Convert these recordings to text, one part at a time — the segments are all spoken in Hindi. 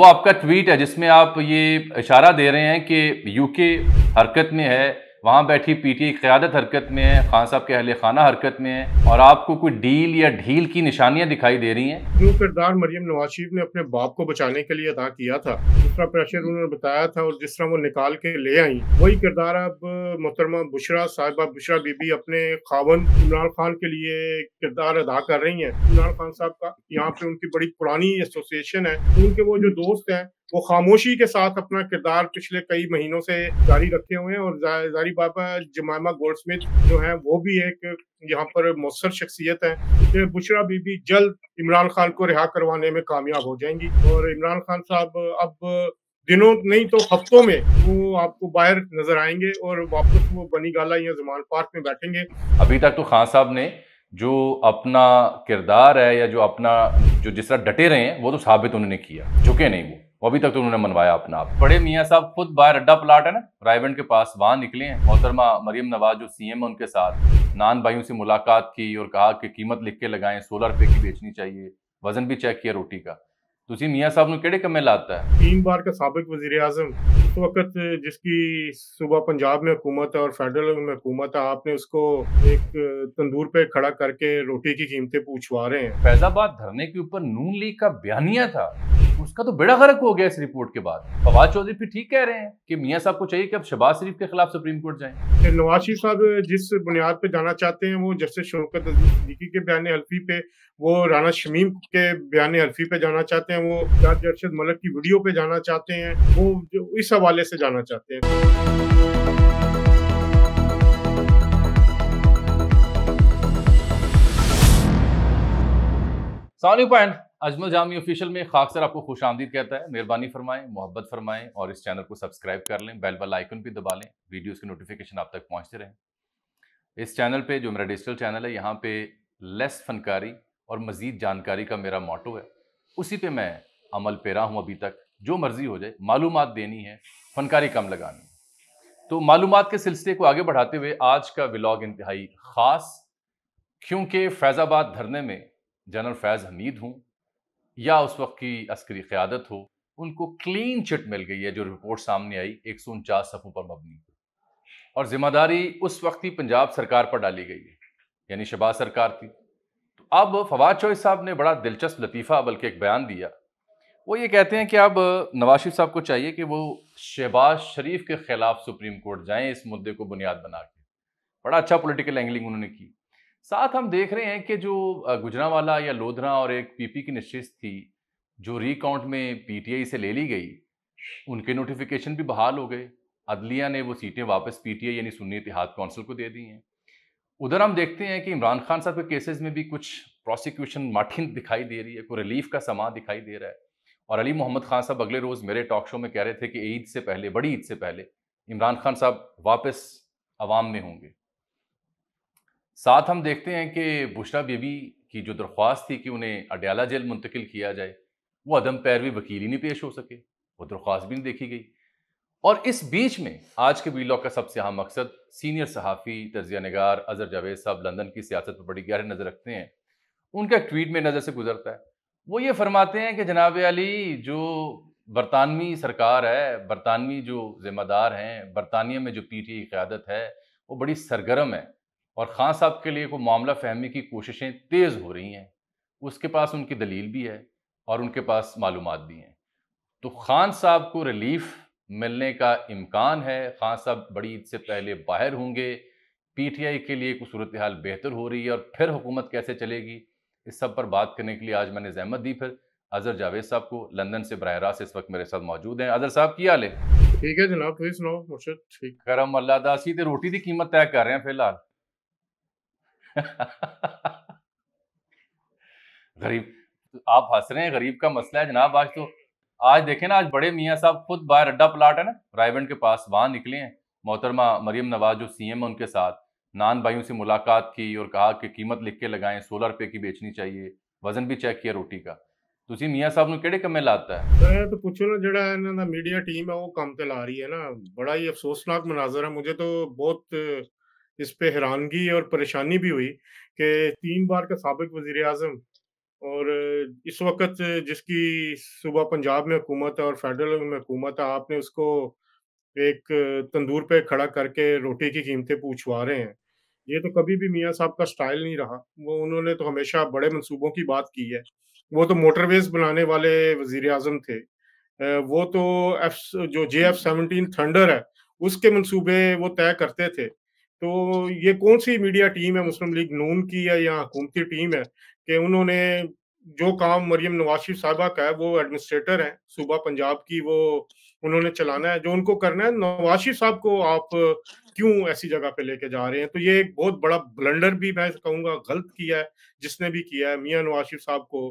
वो आपका ट्वीट है जिसमें आप ये इशारा दे रहे हैं कि यूके हरकत में है वहाँ बैठी पीटीए की क़्यादत हरकत में है खान साहब के अहल खाना हरकत में है और आपको कोई डील या ढील की निशानियाँ दिखाई दे रही हैं जो किरदार मरियम नवाज शरीफ ने अपने बाप को बचाने के लिए अदा किया था जितना प्रेशर उन्होंने बताया था और जिस तरह वो निकाल के ले आई वही किरदार अब मोहतरमा बुशरा साहिबा बुशरा बीबी अपने खावन इमरान खान के लिए किरदार अदा कर रही है इमरान खान साहब का यहाँ पे उनकी बड़ी पुरानी एसोसिएशन है उनके वो जो दोस्त हैं वो खामोशी के साथ अपना किरदार पिछले कई महीनों से जारी रखे हुए हैं और जारी बाबा जमायमा गोल्ड स्मिथ जो है वो भी एक यहाँ पर मौसर शख्सियत है बुशरा बीबी जल्द इमरान खान को रिहा करवाने में कामयाब हो जाएंगी और इमरान खान साहब अब दिनों नहीं तो हफ्तों में वो आपको बाहर नजर आएंगे और वापस वो बनी गाला या जमान पार्क में बैठेंगे अभी तक तो खान साहब ने जो अपना किरदार है या जो अपना जो जिस तरह डटे रहे हैं वो तो साबित उन्होंने किया झुके नहीं वो अभी तक तो उन्होंने मनवाया अपना आप बड़े मियाँ साहब खुद बाहर अड्डा प्लाट है ना रायबंड के पास वहाँ निकले हैं मोहतरमा मरियम नवाज जो सीएम है उनके साथ नान भाइयों से मुलाकात की और कहा कि कीमत लिख के लगाएं सोलह रुपये की बेचनी चाहिए वजन भी चेक किया रोटी का ਤੁਸੀਂ मियाँ साहब ने ਕਿਹੜੇ कमे लाता है तीन बार का सबक वजीर आजम उस वक्त जिसकी सुबह पंजाब में हुकूमत है और फेडरल में हुकूमत है आपने उसको एक तंदूर पे खड़ा करके रोटी की कीमतें पूछवा रहे हैं फैजाबाद धरने के ऊपर नून लीग का बयानिया था उसका तो बेड़ा गर्क हो गया इस रिपोर्ट के बाद फवाद चौधरी फिर ठीक कह रहे हैं कि मियाँ साहब को चाहिए कि अब शबाज शरीफ के खिलाफ सुप्रीम कोर्ट जाए नवाज शरीफ साहब जिस बुनियाद पर जाना चाहते हैं वो जस्टिस शौकत सिद्दीकी के बयान हल्फी पे वो राना शमीम के बयान हल्फी पे जाना चाहते हैं वो जज अरशद मलक की वीडियो पे जाना चाहते हैं वो इस हवाले से जाना चाहते हैं सानी पॉइंट अजमल जामी ऑफिशियल में खासकर सर आपको खुश आमदीद कहता है मेहरबानी फरमाएं मोहब्बत फरमाएं और इस चैनल को सब्सक्राइब कर लें बेल बल आइकन भी दबा लें वीडियोस के नोटिफिकेशन आप तक पहुंचते रहें इस चैनल पे जो मेरा डिजिटल चैनल है यहाँ पे लेस फनकारी और मज़ीद जानकारी का मेरा मोटो है उसी पर मैं अमल पेरा हूँ अभी तक जो मर्ज़ी हो जाए मालूम देनी है फनकारी कम लगानी है तो मालूम के सिलसिले को आगे बढ़ाते हुए आज का व्लॉग इंतहाई ख़ास क्योंकि फैज़ाबाद धरने में जनरल फैज़ हमीद हों या उस वक्त की अस्करी क़्यादत हो उनको क्लीन चिट मिल गई है जो रिपोर्ट सामने आई एक सौ उनचास सफ़ों पर मबनी और ज़िम्मेदारी उस वक्त ही पंजाब सरकार पर डाली गई है यानी शबाज सरकार थी तो अब फवाद चौहरी साहब ने बड़ा दिलचस्प लतीफ़ा बल्कि एक बयान दिया वो ये कहते हैं कि अब नवाज शरीफ साहब को चाहिए कि वो शहबाज शरीफ के ख़िलाफ़ सुप्रीम कोर्ट जाएं इस मुद्दे को बुनियाद बना के बड़ा अच्छा पॉलिटिकल एंगलिंग उन्होंने की साथ हम देख रहे हैं कि जो गुजरावाला या लोधरा और एक पीपी की निश्चित थी जो रिकाउंट में पीटीआई से ले ली गई उनके नोटिफिकेशन भी बहाल हो गए अदलिया ने वो सीटें वापस पीटीआई यानी सुन्नी इतिहाद कौंसिल को दे दी हैं उधर हम देखते हैं कि इमरान खान साहब के केसेस में भी कुछ प्रोसिक्यूशन माठिन दिखाई दे रही है कोई रिलीफ का समा दिखाई दे रहा है और अली मोहम्मद खान साहब अगले रोज़ मेरे टॉक शो में कह रहे थे कि ईद से पहले बड़ी ईद से पहले इमरान खान साहब वापस आवाम में होंगे साथ हम देखते हैं कि बुशरा बीबी की जो दरख्वास्त थी कि उन्हें अडयाला जेल मुंतकिल किया जाए वो अदम पैरवी वकील ही नहीं पेश हो सके वो दरख्वास्त भी नहीं देखी गई और इस बीच में आज के वीलॉग का सबसे अहम मकसद सीनियर सहाफ़ी तजिया नगार अजहर जावेद साहब लंदन की सियासत पर बड़ी गहरी नज़र रखते हैं उनका एक ट्वीट में नज़र से गुजरता है वो ये फरमाते हैं कि जनाब अली जो बरतानवी सरकार है बरतानवी जो ज़िम्मेदार हैं बरतानिया में जो पी टी की क़्यादत है वो बड़ी सरगर्म है और ख़ान साहब के लिए को मामला फहमी की कोशिशें तेज़ हो रही हैं उसके पास उनकी दलील भी है और उनके पास मालूम भी हैं तो ख़ान साहब को रिलीफ मिलने का इम्कान है ख़ान साहब बड़ी ईद से पहले बाहर होंगे पीटीआई के लिए कुछ सूरत हाल बेहतर हो रही है और फिर हुकूमत कैसे चलेगी इस सब पर बात करने के लिए आज मैंने जहमत दी फिर अजहर जावेद साहब को लंदन से बरह रास्त इस वक्त मेरे साथ मौजूद हैं अजहर साहब की हाल है ठीक है जनाब सुनाओ ठीक करम अल्लाह रोटी की कीमत तय कर रहे हैं फिलहाल गरीब आप हंस रहे हैं गरीब का मसला है जनाब आज तो आज देखें ना आज बड़े मियाँ साहब खुद बाहर अड्डा प्लाट है ना रायबंड के पास वहाँ निकले हैं मोहतरमा मरियम नवाज जो सीएम है उनके साथ नान भाइयों से मुलाकात की और कहा कि कीमत लिख के लगाएं सोलह रुपये की बेचनी चाहिए वजन भी चेक किया रोटी का ਤੁਸੀਂ ਮੀਆਂ ਸਾਹਿਬ ਨੂੰ ਕਿਹੜੇ ਕੰਮੇ ਲਾਤਾ ਹੈ ਮੈਂ ਤਾਂ ਪੁੱਛੋ ਨਾ ਜਿਹੜਾ ਇਹਨਾਂ ਦਾ ਮੀਡੀਆ ਟੀਮ ਹੈ ਉਹ ਕੰਮ ਤੇ ਲਾ ਰਹੀ ਹੈ ਨਾ ਬੜਾ ਹੀ ਅਫਸੋਸਨਾਕ ਮਨਾਜ਼ਰ ਹੈ ਮੈਨੂੰ ਤਾਂ ਬਹੁਤ इस पे हैरानगी और परेशानी भी हुई कि तीन बार का सबक वजीर अजम और इस वक्त जिसकी सुबह पंजाब में हुकूमत है और फेडरल में हुकूमत है आपने उसको एक तंदूर पे खड़ा करके रोटी की कीमतें पूछवा रहे हैं ये तो कभी भी मियाँ साहब का स्टाइल नहीं रहा वो उन्होंने तो हमेशा बड़े मंसूबों की बात की है वो तो मोटरवेज बनाने वाले वजीर अजम थे वो तो एफ जो जे एफ सेवनटीन थंडर है उसके मंसूबे वो तय करते थे तो ये कौन सी मीडिया टीम है मुस्लिम लीग नून की है या हुकूमती टीम है कि उन्होंने जो काम मरियम नवाज शरीफ साहबा का है वो एडमिनिस्ट्रेटर है सूबा पंजाब की वो उन्होंने चलाना है जो उनको करना है नवाज शरीफ साहब को आप क्यों ऐसी जगह पे लेके जा रहे हैं तो ये एक बहुत बड़ा ब्लंडर भी मैं कहूँगा गलत किया है जिसने भी किया है मियाँ नवाज शरीफ साहब को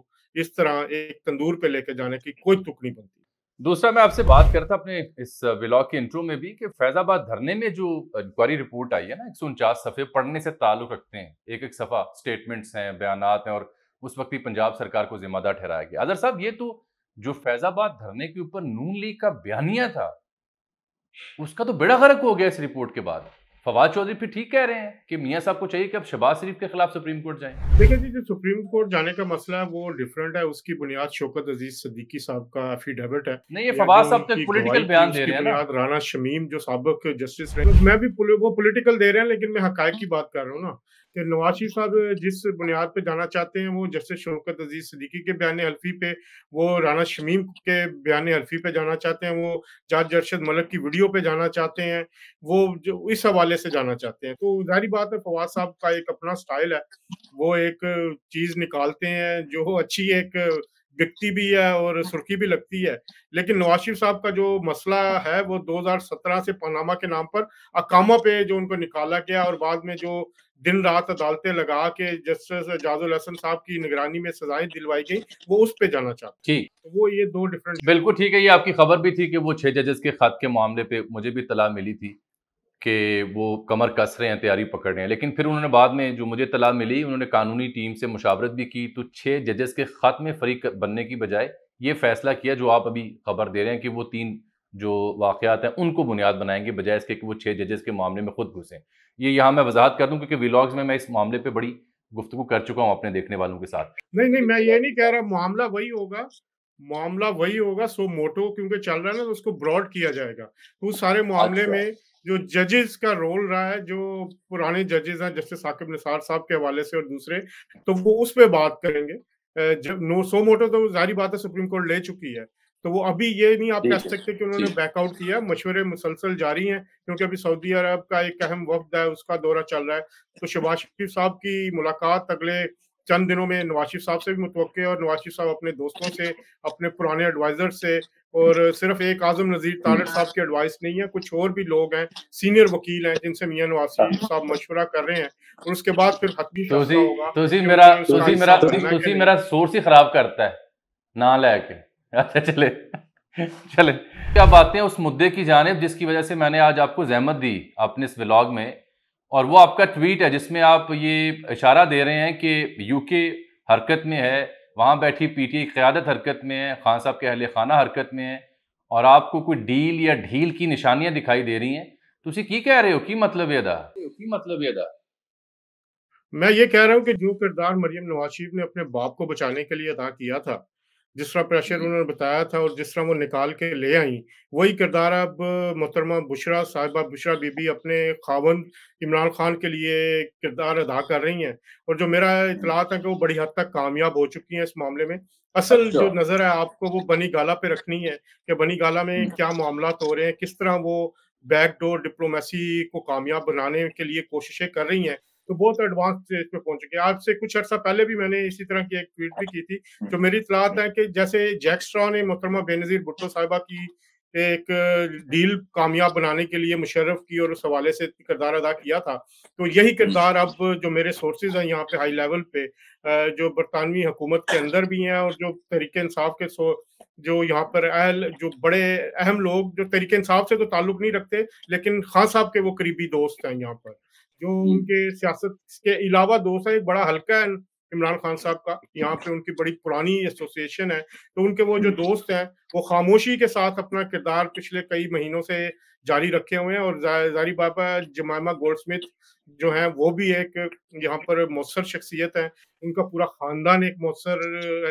इस तरह एक तंदूर पे लेके जाने की कोई तुक नहीं बनती दूसरा मैं आपसे बात करता अपने इस ब्लॉग के इंट्रो में भी कि फैजाबाद धरने में जो इंक्वायरी रिपोर्ट आई है ना एक सौ उनचास सफ़े पढ़ने से ताल्लुक रखते हैं एक एक सफ़ा स्टेटमेंट्स हैं बयान हैं और उस वक्त ही पंजाब सरकार को जिम्मेदार ठहराया गया अदर साहब ये तो जो फैजाबाद धरने के ऊपर नून लीग का बयानिया था उसका तो बेड़ा गर्क हो गया इस रिपोर्ट के बाद फवाद चौधरी फिर ठीक कह रहे हैं कि मियाँ साहब को चाहिए कि अब शहबाज शरीफ के खिलाफ सुप्रीम कोर्ट जाएं देखिए जी जो सुप्रीम कोर्ट जाने का मसला है वो डिफरेंट है उसकी बुनियाद शौकत अजीज सदीकी साहब का एफिडेविट है नहीं ये फवाद साहब तक पॉलिटिकल बयान दे रहे हैं राना शमीम जो सबक जस्टिस रहे मैं भी वो पोलिटिकल दे रहे हैं लेकिन मैं हक की हाँ। बात कर रहा हूँ ना कि नवाज शरीफ साहब जिस बुनियाद पर जाना चाहते हैं वो जस्टिस शौकत अजीज सदीकी के बयान हल्फी पे वो राना शमीम के बयान हल्फी पे जाना चाहते हैं वो जज अरशद मलक की वीडियो पे जाना चाहते हैं वो जो इस हवाले से जाना चाहते हैं तो जारी बात है फवाद साहब का एक अपना स्टाइल है वो एक चीज़ निकालते हैं जो अच्छी एक बिकती भी है और हाँ। सुर्खी भी लगती है लेकिन नवाज शरीफ साहब का जो मसला है वो 2017 से पनामा के नाम पर अकामा पे जो उनको निकाला गया और बाद में जो दिन रात अदालतें लगा के जस्टिस जाजुल हसन साहब की निगरानी में सजाएं दिलवाई गई वो उस पे जाना चाहते ठीक तो वो ये दो डिफरेंट बिल्कुल ठीक है ये आपकी खबर भी थी कि वो छह जजेस के खत के मामले पे मुझे भी तलाह मिली थी कि वो कमर कस रहे हैं तैयारी पकड़ रहे हैं लेकिन फिर उन्होंने बाद में जो मुझे तलाब मिली उन्होंने कानूनी टीम से मुशावरत भी की तो छः जजेस के ख़त में फरीक बनने की बजाय ये फैसला किया जो आप अभी खबर दे रहे हैं कि वो तीन जो वाक़ात हैं उनको बुनियाद बनाएंगे बजाय इसके कि वो छः जजेस के मामले में खुद घुसें ये यहाँ मैं वजाहत कर दूँ क्योंकि विलाग्स में मैं इस मामले पर बड़ी गुफ्तु कर चुका हूँ अपने देखने वालों के साथ नहीं नहीं मैं ये नहीं कह रहा मामला वही होगा मामला वही होगा सो मोटो क्योंकि चल रहा है ना तो उसको ब्रॉड किया जाएगा उस तो सारे मामले अच्छा। में जो जजेस का रोल रहा है जो पुराने जजेस हैं जैसे साकिब निसार साहब के हवाले से और दूसरे तो वो उस पर बात करेंगे जब नो सो मोटो तो जारी बात है सुप्रीम कोर्ट ले चुकी है तो वो अभी ये नहीं आप कह सकते कि उन्होंने बैकआउट किया मशवरे मुसलसल जारी हैं क्योंकि अभी सऊदी अरब का एक अहम वफद है उसका दौरा चल रहा है तो शबाज शरीफ साहब की मुलाकात अगले चंद दिनों में नवाशिफ साहब से भी मुतवक़ और नवाशिफ साहब अपने दोस्तों से अपने पुराने एडवाइजर से और सिर्फ एक आजम नज़ीर तालट साहब की एडवाइस नहीं है कुछ और भी लोग हैं सीनियर वकील हैं जिनसे मियाँ नवाज हाँ। साहब मशवरा कर रहे हैं और उसके बाद फिर हतमी होगा मेरा सोर्स ही खराब करता है ना लेके अच्छा चले चले क्या बातें उस मुद्दे की जानब जिसकी वजह से मैंने आज आपको जहमत दी अपने इस ब्लॉग में और वो आपका ट्वीट है जिसमें आप ये इशारा दे रहे हैं कि यूके हरकत में है वहाँ बैठी पीटीए की क़्यादत हरकत में है खान साहब के अहल खाना हरकत में है और आपको कोई डील या ढील की निशानियाँ दिखाई दे रही हैं तुम तो की कह रहे हो की मतलब ये की मतलब ये मैं ये कह रहा हूँ कि जो किरदार मरियम नवाज शरीफ ने अपने बाप को बचाने के लिए अदा किया था जिस तरह प्रेशर उन्होंने बताया था और जिस तरह वो निकाल के ले आई वही किरदार अब मोहतरमा बुशरा साहिबा बुशरा बीबी अपने खावन इमरान खान के लिए किरदार अदा कर रही हैं और जो मेरा इतलात है कि वो बड़ी हद तक कामयाब हो चुकी हैं इस मामले में असल अच्छा। जो नज़र है आपको वो बनी गाला पे रखनी है कि बनी गाला में हम्म। क्या मामला हो रहे हैं किस तरह वो बैकडोर डिप्लोमेसी को कामयाब बनाने के लिए कोशिशें कर रही हैं तो बहुत एडवांस स्टेज पे पहुंच गए आज से कुछ अर्सा पहले भी मैंने इसी तरह की एक ट्वीट भी की थी तो मेरी इतलात है कि जैसे जैकस्ट्रॉ ने मोहतरमा बेनजीर भुट्टो साहिबा की एक डील कामयाब बनाने के लिए मुशर्रफ की और उस हवाले से किरदार अदा किया था तो यही किरदार अब जो मेरे सोर्सेज हैं यहाँ पे हाई लेवल पे जो बरतानवी हुकूमत के अंदर भी हैं और जो तरीके इंसाफ के सो जो यहाँ पर अहल जो बड़े अहम लोग जो तरीके इंसाफ से तो ताल्लुक नहीं रखते लेकिन खान साहब के वो करीबी दोस्त हैं यहाँ पर जो उनके सियासत के अलावा दोस्त है एक बड़ा हल्का है इमरान खान साहब का यहाँ पे उनकी बड़ी पुरानी एसोसिएशन है तो उनके वो जो दोस्त हैं वो खामोशी के साथ अपना किरदार पिछले कई महीनों से जारी रखे हुए हैं और जारी बाबा जमायमा गोल्ड स्मिथ जो है वो भी एक यहाँ पर मौसर शख्सियत है उनका पूरा खानदान एक मौसर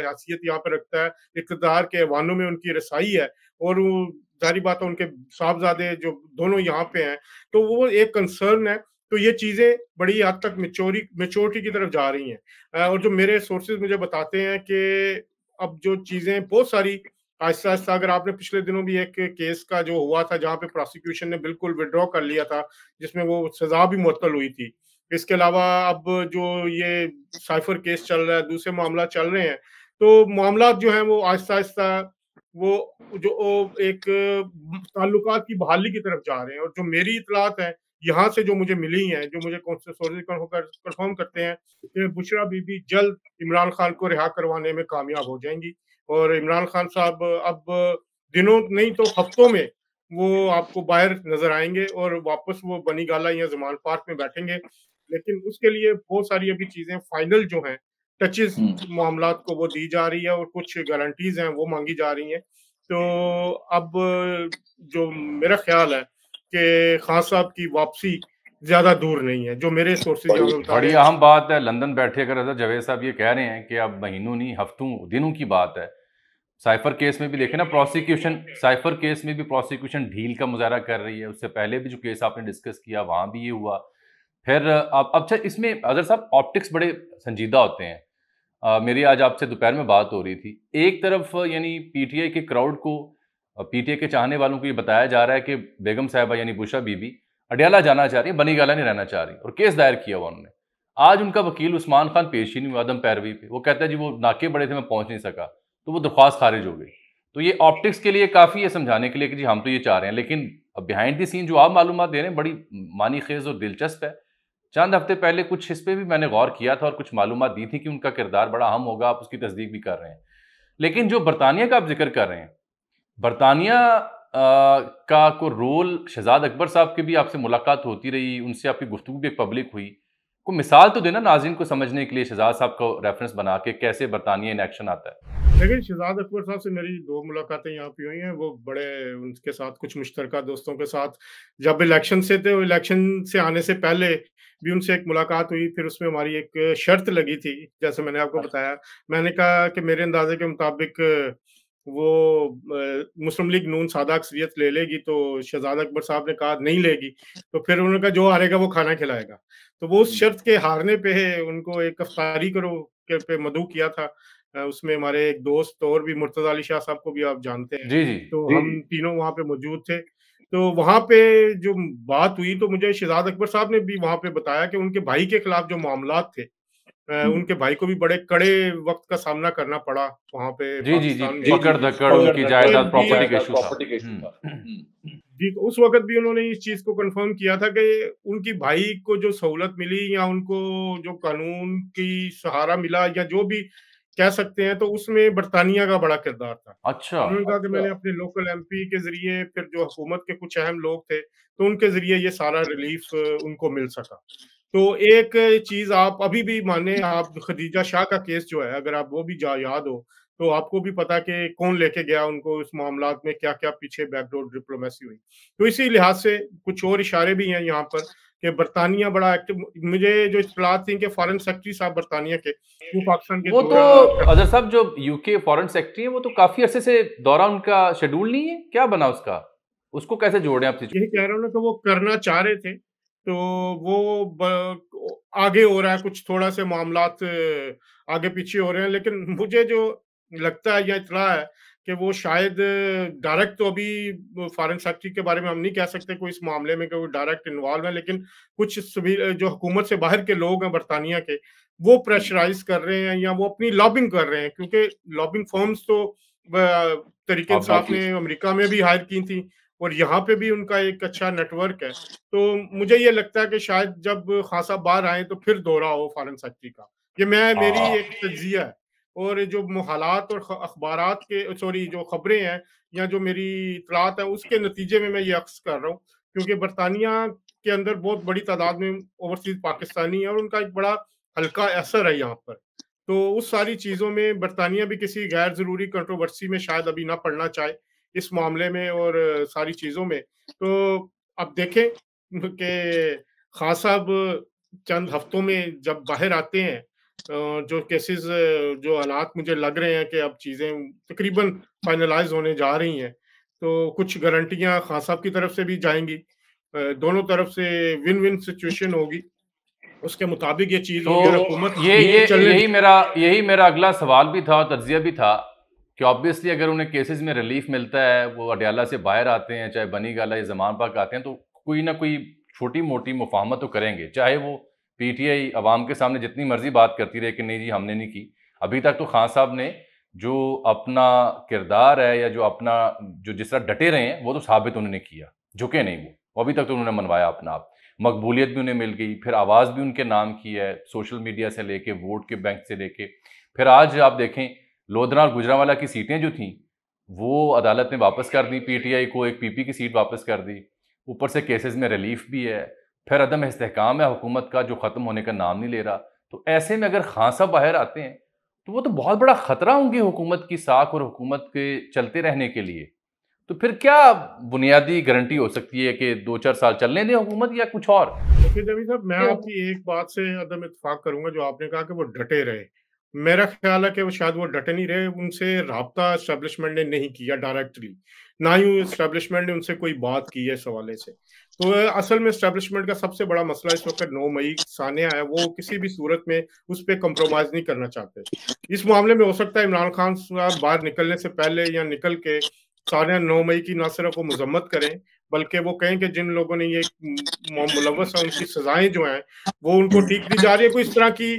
हैसियत यहाँ पर रखता है इकदार के एवानों में उनकी रसाई है और जारी बात है उनके साहबजादे जो दोनों यहाँ पे हैं तो वो एक कंसर्न है तो ये चीजें बड़ी हद तक मेच्योरी मेच्योरिटी की तरफ जा रही हैं और जो मेरे सोर्सेज मुझे बताते हैं कि अब जो चीजें बहुत सारी आहिस्ता आहिस्ता अगर आपने पिछले दिनों भी एक केस का जो हुआ था जहाँ पे प्रोसिक्यूशन ने बिल्कुल विड्रॉ कर लिया था जिसमें वो सजा भी मुअत्तल हुई थी इसके अलावा अब जो ये साइफर केस चल रहा है दूसरे मामला चल रहे हैं तो मामला जो है वो आहिस्ता आहिस्ता वो जो एक ताल्लुकात की बहाली की तरफ जा रहे हैं और जो मेरी इतलात है यहाँ से जो मुझे मिली हैं जो मुझे परफॉर्म करते हैं बुशरा बीबी जल्द इमरान खान को रिहा करवाने में कामयाब हो जाएंगी और इमरान खान साहब अब दिनों नहीं तो हफ्तों में वो आपको बाहर नजर आएंगे और वापस वो बनी गाला या जमान पार्क में बैठेंगे लेकिन उसके लिए बहुत सारी अभी चीजें फाइनल जो हैं टचेस हम्म। मामला को वो दी जा रही है और कुछ गारंटीज हैं वो मांगी जा रही हैं तो अब जो मेरा ख्याल है कि खान साहब की वापसी ज्यादा दूर नहीं है जो मेरे सोर्सेज बड़ी अहम बात है लंदन बैठे अगर रजा साहब ये कह रहे हैं कि अब महीनों नहीं हफ्तों दिनों की बात है साइफर केस में भी देखे ना प्रोसिक्यूशन साइफर केस में भी प्रोसिक्यूशन ढील का मुजाहरा कर रही है उससे पहले भी जो केस आपने डिस्कस किया वहाँ भी ये हुआ फिर अब अच्छा इसमें अजहर साहब ऑप्टिक्स बड़े संजीदा होते हैं आ, मेरी आज आपसे दोपहर में बात हो रही थी एक तरफ यानी पीटीआई के क्राउड को और पीटीए के चाहने वालों को ये बताया जा रहा है कि बेगम साहिबा यानी बुशा बीबी अडियाला जाना चाह रही है बनीगाला नहीं रहना चाह रही और केस दायर किया हुआ उन्होंने आज उनका वकील उस्मान खान पेश ही नहीं हुआ आदम पैरवी पे वो कहता है जी वो नाके बड़े थे मैं पहुंच नहीं सका तो वो दरख्वास्त खारिज हो गई तो ये ऑप्टिक्स के लिए काफ़ी है समझाने के लिए कि जी हम तो ये चाह रहे हैं लेकिन बिहाइंड दी सीन जो आप मालूम दे रहे हैं बड़ी मानी खेज और दिलचस्प है चंद हफ्ते पहले कुछ इस पर भी मैंने गौर किया था और कुछ मालूम दी थी कि उनका किरदार बड़ा अहम होगा आप उसकी तस्दीक भी कर रहे हैं लेकिन जो बरतानिया का आप जिक्र कर रहे हैं बरतानिया का को रोल शहजाद अकबर साहब की भी आपसे मुलाकात होती रही उनसे आपकी गुफ्तु भी पब्लिक हुई को मिसाल तो देना नाजिन को समझने के लिए शहजाद साहब को रेफरेंस बना के कैसे बरतानिया इन एक्शन आता है लेकिन शहजाद अकबर साहब से मेरी दो मुलाकातें यहाँ पे हुई हैं वो बड़े उनके साथ कुछ मुश्तर दोस्तों के साथ जब इलेक्शन से थे इलेक्शन से आने से पहले भी उनसे एक मुलाकात हुई फिर उसमें हमारी एक शर्त लगी थी जैसे मैंने आपको अच्छा। बताया मैंने कहा कि मेरे अंदाजे के मुताबिक वो मुस्लिम लीग नून सादा अक्सरियत ले लेगी तो शहजाद अकबर साहब ने कहा नहीं लेगी तो फिर उन्होंने कहा जो हारेगा वो खाना खिलाएगा तो वो उस हम्म। शर्त के हारने पे उनको एक अफ्तारी करो के पे मधु किया था उसमें हमारे एक दोस्त और भी मुर्तजा अली शाह साहब को भी आप जानते हैं जी जी, तो जी, हम तीनों वहाँ पे मौजूद थे तो वहाँ पे जो बात हुई तो मुझे शहजाद अकबर साहब ने भी वहाँ पे बताया कि उनके भाई के खिलाफ जो मामला थे उनके भाई को भी बड़े कड़े वक्त का सामना करना पड़ा वहां पे जी जी जी पकड़ उनकी जायदाद प्रॉपर्टी का इशू था जी तो उस वक्त भी उन्होंने इस चीज को कंफर्म किया था कि उनकी भाई को जो सहूलत मिली या उनको जो कानून की सहारा मिला या जो भी कह सकते हैं तो उसमें बर्तानिया का बड़ा किरदार था अच्छा उन्होंने कहा कि अच्छा। मैंने अपने लोकल एमपी के जरिए फिर जो हुकूमत के कुछ अहम लोग थे तो उनके जरिए ये सारा रिलीफ उनको मिल सका तो एक चीज आप अभी भी माने आप खदीजा शाह का केस जो है अगर आप वो भी जा याद हो तो आपको भी पता कि कौन लेके गया उनको इस मामला में क्या क्या पीछे बैकडोर डिप्लोमेसी हुई तो इसी लिहाज से कुछ और इशारे भी हैं यहाँ पर कि बरतानिया बड़ा एक्टिव मुझे जो इतलात थी कि फॉरेन सेक्रेटरी साहब बरतानिया के वो पाकिस्तान के वो तो अजहर अच्छा साहब जो यूके फॉरेन सेक्रेटरी है वो तो काफी अरसे से दौरा उनका शेड्यूल नहीं है क्या बना उसका उसको कैसे जोड़े आप यही कह रहे हो ना तो वो करना चाह रहे थे तो वो आगे हो रहा है कुछ थोड़ा से मामला आगे पीछे हो रहे हैं लेकिन मुझे जो लगता है या इतना है कि वो शायद डायरेक्ट तो अभी फॉरेन सेक्रेटरी के बारे में हम नहीं कह सकते कोई इस मामले में कोई डायरेक्ट इन्वॉल्व है लेकिन कुछ जो हुकूमत से बाहर के लोग हैं बरतानिया के वो प्रेशराइज कर रहे हैं या वो अपनी लॉबिंग कर रहे हैं क्योंकि लॉबिंग फॉर्म्स तो तरीके इंसाफ ने अमेरिका में भी हायर की थी और यहाँ पे भी उनका एक अच्छा नेटवर्क है तो मुझे ये लगता है कि शायद जब खासा बार बाहर आए तो फिर दौरा हो फॉरन सेक्रेटरी का ये मैं मेरी हाँ। एक तजिया है और जो मुहालात और अखबार के सॉरी जो खबरें हैं या जो मेरी इतलात है उसके नतीजे में मैं ये अक्स कर रहा हूँ क्योंकि बरतानिया के अंदर बहुत बड़ी तादाद में ओवरसीज पाकिस्तानी है और उनका एक बड़ा हल्का असर है यहाँ पर तो उस सारी चीज़ों में बरतानिया भी किसी गैर ज़रूरी कंट्रोवर्सी में शायद अभी ना पढ़ना चाहे इस मामले में और सारी चीज़ों में तो अब देखें कि खान साहब चंद हफ्तों में जब बाहर आते हैं जो केसेस जो हालात मुझे लग रहे हैं कि अब चीज़ें तकरीबन फाइनलाइज होने जा रही हैं तो कुछ गारंटियां खान साहब की तरफ से भी जाएंगी दोनों तरफ से विन विन सिचुएशन होगी उसके मुताबिक ये चीज तो ये, ये, ये यही मेरा यही मेरा अगला सवाल भी था तजिया भी था कि ऑब्वियसली अगर उन्हें केसेस में रिलीफ मिलता है वो अडयाला से बाहर आते हैं चाहे बनी गाला या जमान पाक आते हैं तो कोई ना कोई छोटी मोटी मुफाहमत तो करेंगे चाहे वो पी टी आई आवाम के सामने जितनी मर्जी बात करती रहे कि नहीं जी हमने नहीं की अभी तक तो खान साहब ने जो अपना किरदार है या जो अपना जो जिस तरह डटे रहे हैं वो तो साबित उन्होंने किया झुके नहीं वो अभी तक तो उन्होंने मनवाया अपना आप मकबूलियत भी उन्हें मिल गई फिर आवाज़ भी उनके नाम की है सोशल मीडिया से लेके वोट के बैंक से लेके फिर आज आप देखें लोधरा और गुजरावाला की सीटें जो थीं वो अदालत ने वापस कर दी पीटीआई को एक पीपी की सीट वापस कर दी ऊपर से केसेस में रिलीफ भी है फिर अदम इसकाम है हुकूमत का जो ख़त्म होने का नाम नहीं ले रहा तो ऐसे में अगर खांसा साहब बाहर आते हैं तो वो तो बहुत बड़ा ख़तरा होंगे हुकूमत की साख और हुकूमत के चलते रहने के लिए तो फिर क्या बुनियादी गारंटी हो सकती है कि दो चार साल चलने दें हुकूमत या कुछ और जमी तो साहब मैं आपकी एक बात से अदम इतफाक करूंगा जो आपने कहा कि वो डटे रहे मेरा ख्याल है कि वो शायद वो डटे नहीं रहे उनसे रहा इस्टेब्लिशमेंट ने नहीं किया डायरेक्टली ना ही इस्टेब्लिशमेंट ने उनसे कोई बात की है इस हवाले से तो असल में इस्टेब्लिशमेंट का सबसे बड़ा मसला इस वक्त नौ मई सानिया है वो किसी भी सूरत में उस पर कंप्रोमाइज नहीं करना चाहते इस मामले में हो सकता है इमरान खान साहब बाहर निकलने से पहले या निकल के सानिया नौ मई की ना सिर्फ वो मजम्मत करें बल्कि वो कहें कि जिन लोगों ने ये मुलवस है उनकी सजाएं जो हैं वो उनको ठीक दी जा रही है कोई इस तरह की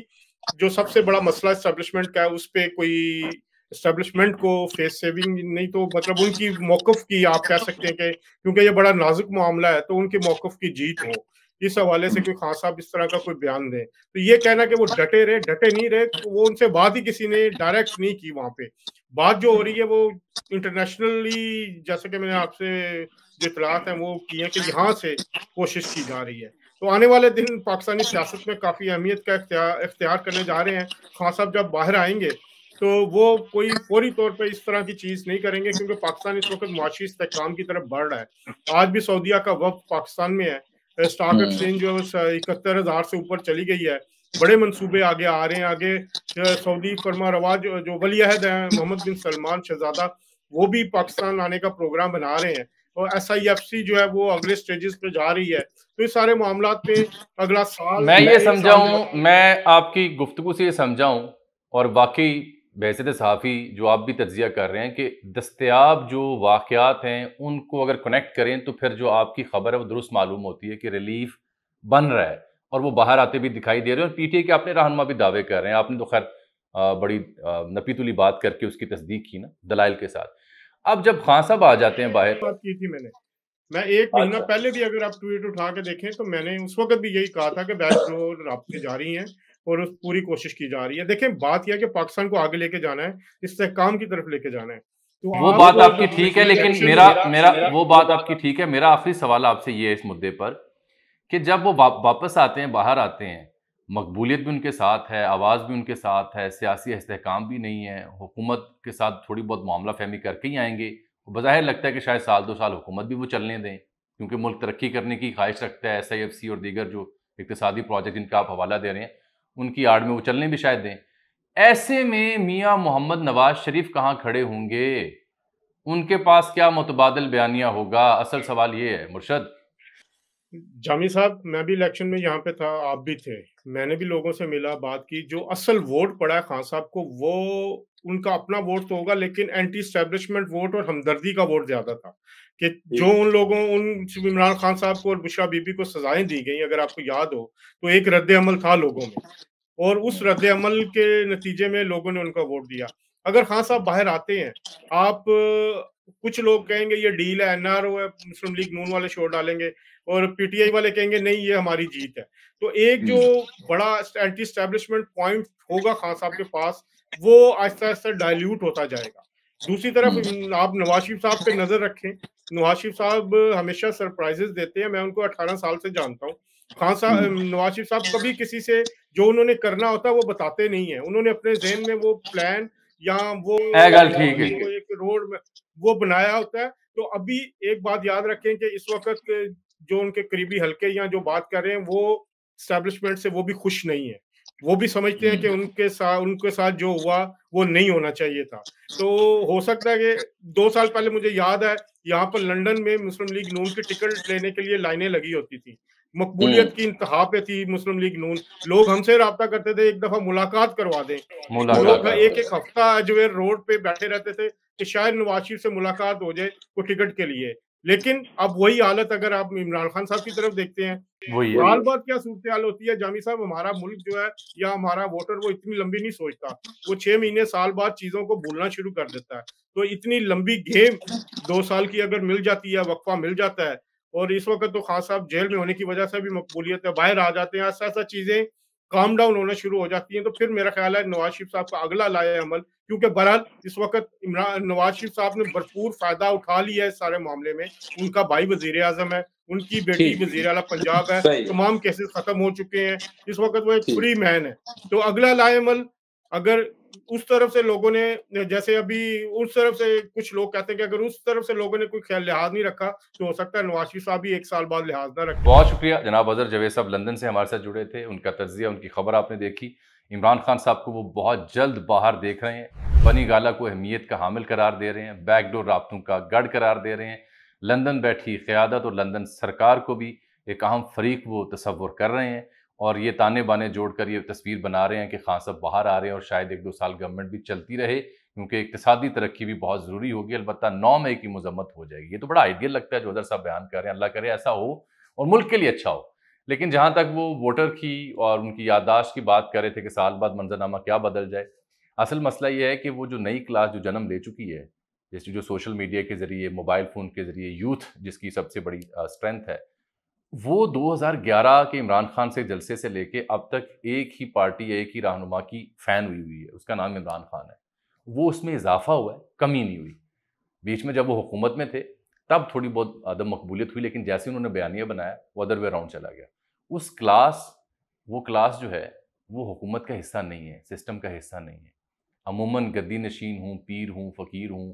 जो सबसे बड़ा मसला एस्टेब्लिशमेंट का है उस पर कोई एस्टेब्लिशमेंट को फेस सेविंग नहीं तो मतलब उनकी मौकफ की आप कह सकते हैं कि क्योंकि ये बड़ा नाजुक मामला है तो उनके मौकफ की जीत हो इस हवाले से कोई खान साहब इस तरह का कोई बयान दें तो ये कहना कि वो डटे रहे डटे नहीं रहे तो वो उनसे बात ही किसी ने डायरेक्ट नहीं की वहां पे बात जो हो रही है वो इंटरनेशनली जैसे कि मैंने आपसे जो इतलात हैं वो की है कि यहाँ से कोशिश की जा रही है तो आने वाले दिन पाकिस्तानी सियासत में काफ़ी अहमियत का इख्तियार करने जा रहे हैं खान साहब जब बाहर आएंगे तो वो कोई फौरी तौर पर इस तरह की चीज़ नहीं करेंगे क्योंकि पाकिस्तान इस वक्त मुआशी इस्तेकाम की तरफ बढ़ रहा है आज भी सऊदिया का वक्त पाकिस्तान में है स्टॉक हम्म। एक्सचेंज जो इकहत्तर हज़ार से ऊपर चली गई है बड़े मंसूबे आगे आ रहे हैं आगे सऊदी फरमा रवाज जो वली अहद है मोहम्मद बिन सलमान शहजादा वो भी पाकिस्तान आने का प्रोग्राम बना रहे हैं एस आई एफ सी जो है वो अगले स्टेजेस पे जा रही है तो इस सारे मामला पे अगला साल मैं ये समझाऊं मैं आपकी गुफ्तगु से ये समझाऊं और बाकी बहसत सहाफ़ी जो आप भी तजिया कर रहे हैं कि दस्तियाब जो वाक़ात हैं उनको अगर कनेक्ट करें तो फिर जो आपकी खबर है वो दुरुस्त मालूम होती है कि रिलीफ बन रहा है और वो बाहर आते भी दिखाई दे रहे हैं और पी टी ए के अपने रहनमा भी दावे कर रहे हैं आपने तो खैर बड़ी नपीतुली बात करके उसकी तस्दीक की ना दलाइल के साथ अब जब खान हाँ साहब आ जाते हैं बाहर बात की थी मैंने मैं एक महीना अच्छा। पहले भी अगर आप ट्वीट उठा के देखें तो मैंने उस वक्त भी यही कहा था कि बैच जो रबते रही हैं और उस पूरी कोशिश की जा रही है देखें बात यह कि पाकिस्तान को आगे लेके जाना है इस्तेकाम की तरफ लेके जाना है तो वो बात आपकी ठीक है लेकिन मेरा मेरा वो बात आपकी ठीक है मेरा आखिरी सवाल आपसे ये है इस मुद्दे पर कि जब वो वापस आते हैं बाहर आते हैं मकबूलीत भी उनके साथ है आवाज़ भी उनके साथ है सियासी इसकाम भी नहीं है हुकूमत के साथ थोड़ी बहुत मामला फहमी करके ही आएंगे बज़ाहिर लगता है कि शायद साल दो साल हुकूमत भी वो चलने दें क्योंकि मुल्क तरक्की करने की ख्वाहिश रखता है एस आई एफ सी और दीगर जो इकतसादी प्रोजेक्ट जिनका आप हवाला दे रहे हैं उनकी आड़ में वो चलने भी शायद दें ऐसे में मियाँ मोहम्मद नवाज शरीफ कहाँ खड़े होंगे उनके पास क्या मुतबादल बयानिया होगा असल सवाल ये है मुर्शद जामी साहब मैं भी इलेक्शन में यहाँ पे था आप भी थे मैंने भी लोगों से मिला बात की जो असल वोट पड़ा है खान साहब को वो उनका अपना वोट तो होगा लेकिन एंटी स्टैब्लिशमेंट वोट और हमदर्दी का वोट ज्यादा था कि जो उन लोगों उन इमरान खान साहब को और बुशरा बीबी को सजाएं दी गई अगर आपको याद हो तो एक रद्द अमल था लोगों में और उस रद्द अमल के नतीजे में लोगों ने उनका वोट दिया अगर खान साहब बाहर आते हैं आप कुछ लोग कहेंगे ये डील है एनआरओ है मुस्लिम लीग नून वाले शोर डालेंगे और पीटीआई वाले कहेंगे नहीं ये हमारी जीत है तो एक जो हम्म। बड़ा एंटी स्टैब्लिशमेंट पॉइंट होगा खान साहब के पास वो आहिस्ता आहिस्ता डायल्यूट होता जाएगा दूसरी तरफ हम्म। आप नवाज शरीफ साहब पे नजर रखें नवाज शरीफ साहब हमेशा सरप्राइजेस देते हैं मैं उनको अठारह साल से जानता हूँ खान साहब हम्म। नवाज शरीफ साहब कभी किसी से जो उन्होंने करना होता है वो बताते नहीं है उन्होंने अपने जहन में वो प्लान या वो ठीक है एक रोड में वो बनाया होता है तो अभी एक बात याद रखें कि इस वक्त जो उनके करीबी हलके या जो बात कर रहे हैं वो स्टैब्लिशमेंट से वो भी खुश नहीं है वो भी समझते हैं कि हम्म। उनके साथ उनके साथ जो हुआ वो नहीं होना चाहिए था तो हो सकता है कि दो साल पहले मुझे याद है यहाँ पर लंदन में मुस्लिम लीग नून की टिकट लेने के लिए लाइनें लगी होती थी मकबूलियत हम्म। की इंतहा पे थी मुस्लिम लीग नून लोग हमसे रहा करते थे एक दफा मुलाकात करवा दें लोग एक एक हफ्ता अजमेर रोड पे बैठे रहते थे कि शायद नवाज से मुलाकात हो जाए वो टिकट के लिए लेकिन अब वही हालत अगर आप इमरान खान साहब की तरफ देखते हैं लाल बात क्या सूरत हाल होती है जामी साहब हमारा मुल्क जो है या हमारा वोटर वो इतनी लंबी नहीं सोचता वो छह महीने साल बाद चीजों को भूलना शुरू कर देता है तो इतनी लंबी गेम दो साल की अगर मिल जाती है वक्फा मिल जाता है और इस वक्त तो खान साहब जेल में होने की वजह से भी मकबूलियत है बाहर आ जाते हैं ऐसा ऐसा चीजें काम डाउन होना शुरू हो जाती है तो फिर मेरा ख्याल है नवाज शरीफ साहब का अगला लाया अमल क्योंकि बहरहाल इस वक्त इमरान नवाज शरीफ साहब ने भरपूर फायदा उठा लिया है इस सारे मामले में उनका भाई वजीर आजम है उनकी बेटी वजीर अला पंजाब है तमाम केसेस खत्म हो चुके हैं इस वक्त वो एक फ्री मैन है तो अगला लाए अमल अगर उस तरफ से लोगों ने जैसे अभी उस तरफ से कुछ लोग कहते हैं कि अगर उस तरफ से लोगों ने कोई ख्याल लिहाज नहीं रखा तो हो सकता है नवाज शरीफ साहब भी एक साल बाद लिहाज ना रखे बहुत शुक्रिया जनाब अजहर जवेद साहब लंदन से हमारे साथ जुड़े थे उनका तजिया उनकी खबर आपने देखी इमरान खान साहब को वो बहुत जल्द बाहर देख रहे हैं बनी गाला को अहमियत का हामिल करार दे रहे हैं बैकडोर रबतों का गढ़ करार दे रहे हैं लंदन बैठी क़्यादत और लंदन सरकार को भी एक अहम फरीक वो तस्वर कर रहे हैं और ये ताने बाने जोड़कर ये तस्वीर बना रहे हैं कि खान साहब बाहर आ रहे हैं और शायद एक दो साल गवर्नमेंट भी चलती रहे क्योंकि इकतदी तरक्की भी बहुत ज़रूरी होगी अलबत्त नौ मई की मजम्मत हो जाएगी ये तो बड़ा आइडियल लगता है जो अदर साहब बयान कर रहे हैं अल्लाह करे ऐसा हो और मुल्क के लिए अच्छा हो लेकिन जहाँ तक वो वोटर की और उनकी यादाश्त की बात कर रहे थे कि साल बाद मंजरनामा क्या बदल जाए असल मसला ये है कि वो जो नई क्लास जो जन्म ले चुकी है जैसे जो सोशल मीडिया के ज़रिए मोबाइल फ़ोन के ज़रिए यूथ जिसकी सबसे बड़ी स्ट्रेंथ है वो 2011 के इमरान खान से जलसे से लेके अब तक एक ही पार्टी एक ही रहनुमा की फ़ैन हुई हुई है उसका नाम इमरान खान है वो उसमें इजाफा हुआ है कमी नहीं हुई बीच में जब वो हुकूमत में थे तब थोड़ी बहुत अदम मकबूलियत हुई लेकिन जैसे उन्होंने बयानिया बनाया वो अदर वे राउंड चला गया उस क्लास वो क्लास जो है वो हुकूमत का हिस्सा नहीं है सिस्टम का हिस्सा नहीं है अमूमन गद्दी नशीन हूँ पीर हूँ फ़कीर हूँ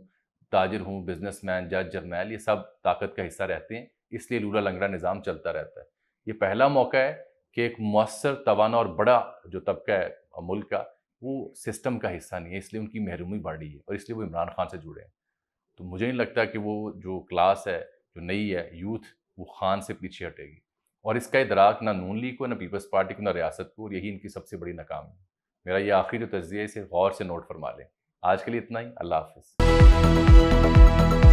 ताजर हूँ बिजनेस मैन जज जर्नैल ये सब ताकत का हिस्सा रहते हैं इसलिए लूला लंगड़ा निज़ाम चलता रहता है ये पहला मौका है कि एक मौसर तोाना और बड़ा जो तबका है मुल्क का वो सिस्टम का हिस्सा नहीं है इसलिए उनकी महरूमी बढ़ी है और इसलिए वो इमरान खान से जुड़े हैं तो मुझे नहीं लगता कि वो जो क्लास है जो नई है यूथ वो खान से पीछे हटेगी और इसका इदराक ना नून लीग को ना पीपल्स पार्टी को ना रियासत को और यही इनकी सबसे बड़ी नाकामी मेरा ये आखिरी जो तजिए इसे गौर से नोट फरमा लें आज के लिए इतना ही अल्लाह हाफ